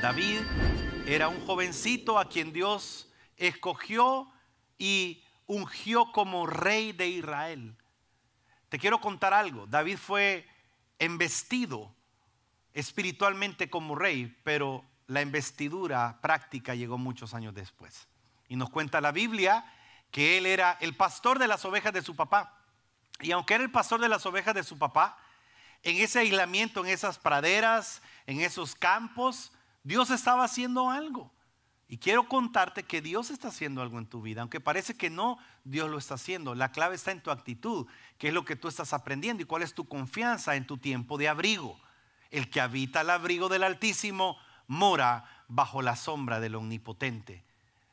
David era un jovencito a quien Dios escogió y ungió como rey de Israel. Te quiero contar algo. David fue embestido espiritualmente como rey, pero la investidura práctica llegó muchos años después. Y nos cuenta la Biblia que él era el pastor de las ovejas de su papá. Y aunque era el pastor de las ovejas de su papá, en ese aislamiento, en esas praderas, en esos campos, Dios estaba haciendo algo. Y quiero contarte que Dios está haciendo algo en tu vida. Aunque parece que no, Dios lo está haciendo. La clave está en tu actitud, qué es lo que tú estás aprendiendo y cuál es tu confianza en tu tiempo de abrigo. El que habita el abrigo del Altísimo mora bajo la sombra del Omnipotente.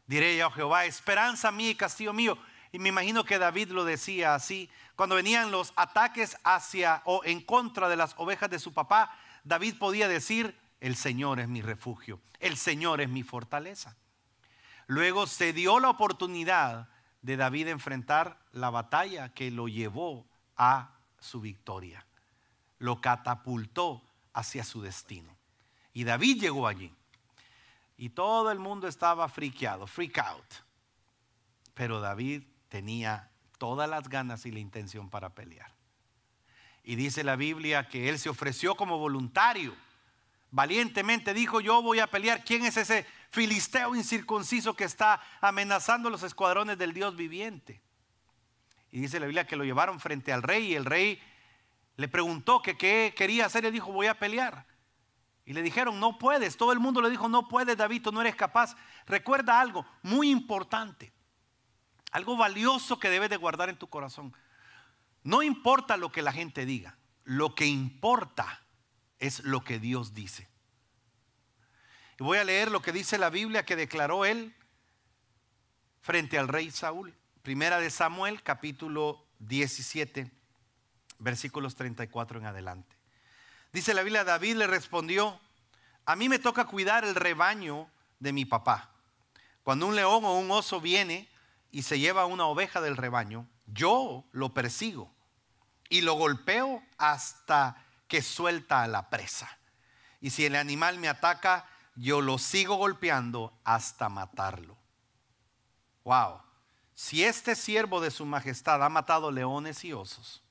Diré yo a Jehová, esperanza mía y castillo mío. Y me imagino que David lo decía así. Cuando venían los ataques hacia o en contra de las ovejas de su papá, David podía decir, el Señor es mi refugio, el Señor es mi fortaleza. Luego se dio la oportunidad de David enfrentar la batalla que lo llevó a su victoria, lo catapultó hacia su destino. Y David llegó allí. Y todo el mundo estaba friqueado, freak out. Pero David tenía todas las ganas y la intención para pelear. Y dice la Biblia que él se ofreció como voluntario Valientemente dijo, yo voy a pelear. ¿Quién es ese filisteo incircunciso que está amenazando los escuadrones del Dios viviente? Y dice la Biblia que lo llevaron frente al rey y el rey le preguntó qué quería hacer y dijo, voy a pelear. Y le dijeron, no puedes. Todo el mundo le dijo, no puedes, David, tú no eres capaz. Recuerda algo muy importante, algo valioso que debes de guardar en tu corazón. No importa lo que la gente diga, lo que importa es lo que Dios dice. Y voy a leer lo que dice la Biblia que declaró él frente al rey Saúl. Primera de Samuel, capítulo 17, versículos 34 en adelante. Dice la Biblia, David le respondió, a mí me toca cuidar el rebaño de mi papá. Cuando un león o un oso viene y se lleva una oveja del rebaño, yo lo persigo y lo golpeo hasta que suelta a la presa. Y si el animal me ataca, yo lo sigo golpeando hasta matarlo. Wow. Si este siervo de su majestad ha matado leones y osos,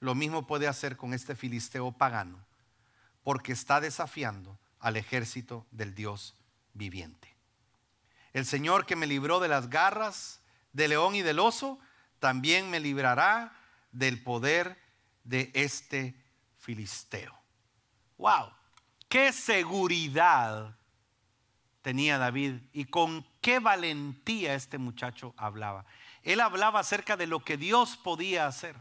lo mismo puede hacer con este filisteo pagano, porque está desafiando al ejército del Dios viviente. El Señor que me libró de las garras del león y del oso, también me librará del poder de este filisteo. ¡Wow! ¿Qué seguridad tenía David y con qué valentía este muchacho hablaba? Él hablaba acerca de lo que Dios podía hacer.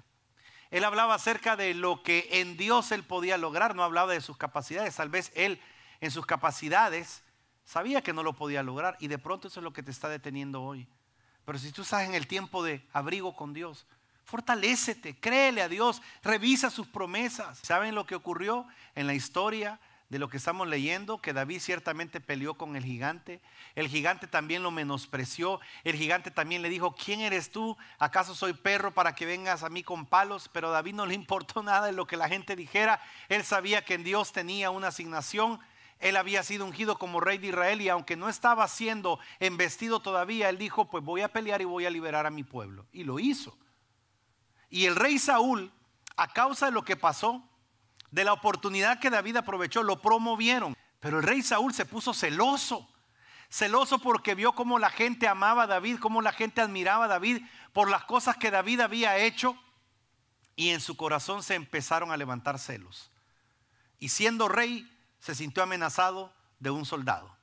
Él hablaba acerca de lo que en Dios él podía lograr, no hablaba de sus capacidades. Tal vez él en sus capacidades sabía que no lo podía lograr y de pronto eso es lo que te está deteniendo hoy. Pero si tú estás en el tiempo de abrigo con Dios, Fortalécete, créele a Dios, revisa sus promesas. ¿Saben lo que ocurrió en la historia de lo que estamos leyendo? Que David ciertamente peleó con el gigante. El gigante también lo menospreció. El gigante también le dijo, ¿quién eres tú? ¿Acaso soy perro para que vengas a mí con palos? Pero David no le importó nada de lo que la gente dijera. Él sabía que en Dios tenía una asignación. Él había sido ungido como rey de Israel y aunque no estaba siendo embestido todavía, él dijo, pues voy a pelear y voy a liberar a mi pueblo. Y lo hizo. Y el rey Saúl, a causa de lo que pasó, de la oportunidad que David aprovechó, lo promovieron. Pero el rey Saúl se puso celoso. Celoso porque vio cómo la gente amaba a David, cómo la gente admiraba a David por las cosas que David había hecho. Y en su corazón se empezaron a levantar celos. Y siendo rey, se sintió amenazado de un soldado.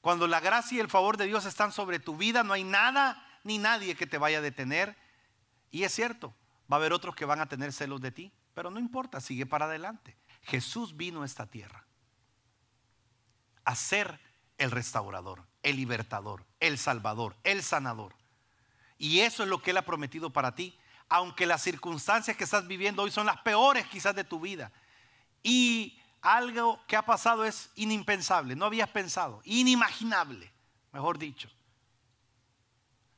Cuando la gracia y el favor de Dios están sobre tu vida, no hay nada ni nadie que te vaya a detener y es cierto, va a haber otros que van a tener celos de ti, pero no importa, sigue para adelante. Jesús vino a esta tierra a ser el restaurador, el libertador, el salvador, el sanador. Y eso es lo que Él ha prometido para ti, aunque las circunstancias que estás viviendo hoy son las peores quizás de tu vida. Y algo que ha pasado es inimpensable, no habías pensado, inimaginable, mejor dicho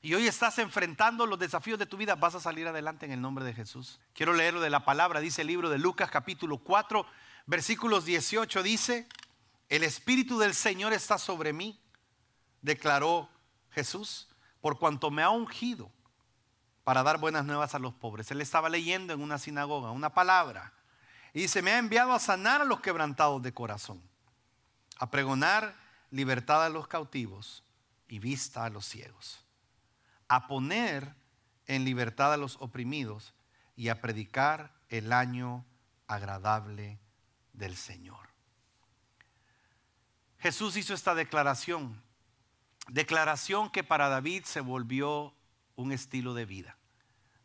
y hoy estás enfrentando los desafíos de tu vida, vas a salir adelante en el nombre de Jesús. Quiero leerlo de la palabra, dice el libro de Lucas capítulo 4, versículos 18, dice, el Espíritu del Señor está sobre mí, declaró Jesús, por cuanto me ha ungido para dar buenas nuevas a los pobres. Él estaba leyendo en una sinagoga una palabra y dice, me ha enviado a sanar a los quebrantados de corazón, a pregonar libertad a los cautivos y vista a los ciegos a poner en libertad a los oprimidos y a predicar el año agradable del Señor. Jesús hizo esta declaración, declaración que para David se volvió un estilo de vida.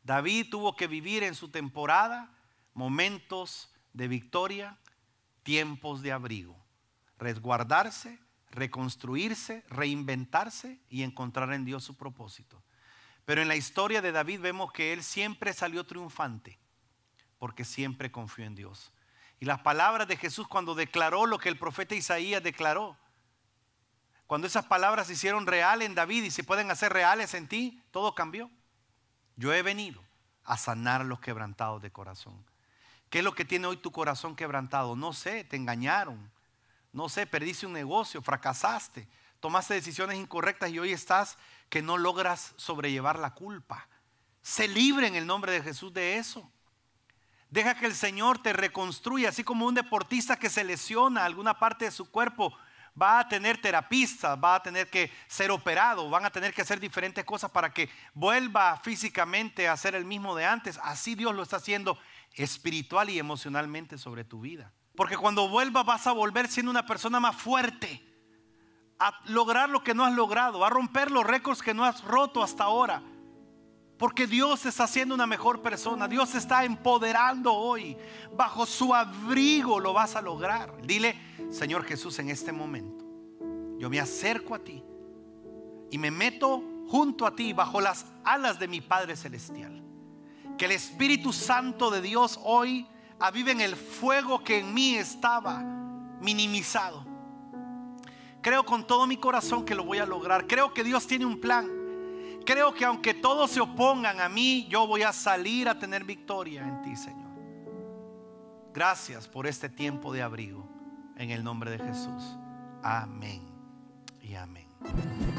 David tuvo que vivir en su temporada momentos de victoria, tiempos de abrigo, resguardarse, reconstruirse, reinventarse y encontrar en Dios su propósito. Pero en la historia de David vemos que él siempre salió triunfante, porque siempre confió en Dios. Y las palabras de Jesús cuando declaró lo que el profeta Isaías declaró, cuando esas palabras se hicieron real en David y se pueden hacer reales en ti, todo cambió. Yo he venido a sanar a los quebrantados de corazón. ¿Qué es lo que tiene hoy tu corazón quebrantado? No sé, te engañaron. No sé, perdiste un negocio, fracasaste, tomaste decisiones incorrectas y hoy estás que no logras sobrellevar la culpa. Se libre en el nombre de Jesús de eso. Deja que el Señor te reconstruya, así como un deportista que se lesiona alguna parte de su cuerpo, va a tener terapista. va a tener que ser operado, van a tener que hacer diferentes cosas para que vuelva físicamente a ser el mismo de antes. Así Dios lo está haciendo espiritual y emocionalmente sobre tu vida. Porque cuando vuelva vas a volver siendo una persona más fuerte, a lograr lo que no has logrado, a romper los récords que no has roto hasta ahora. Porque Dios está haciendo una mejor persona. Dios está empoderando hoy. Bajo su abrigo lo vas a lograr. Dile, Señor Jesús, en este momento, yo me acerco a ti y me meto junto a ti bajo las alas de mi Padre Celestial. Que el Espíritu Santo de Dios hoy avive en el fuego que en mí estaba minimizado Creo con todo mi corazón que lo voy a lograr. Creo que Dios tiene un plan. Creo que aunque todos se opongan a mí, yo voy a salir a tener victoria en ti, Señor. Gracias por este tiempo de abrigo. En el nombre de Jesús. Amén y amén.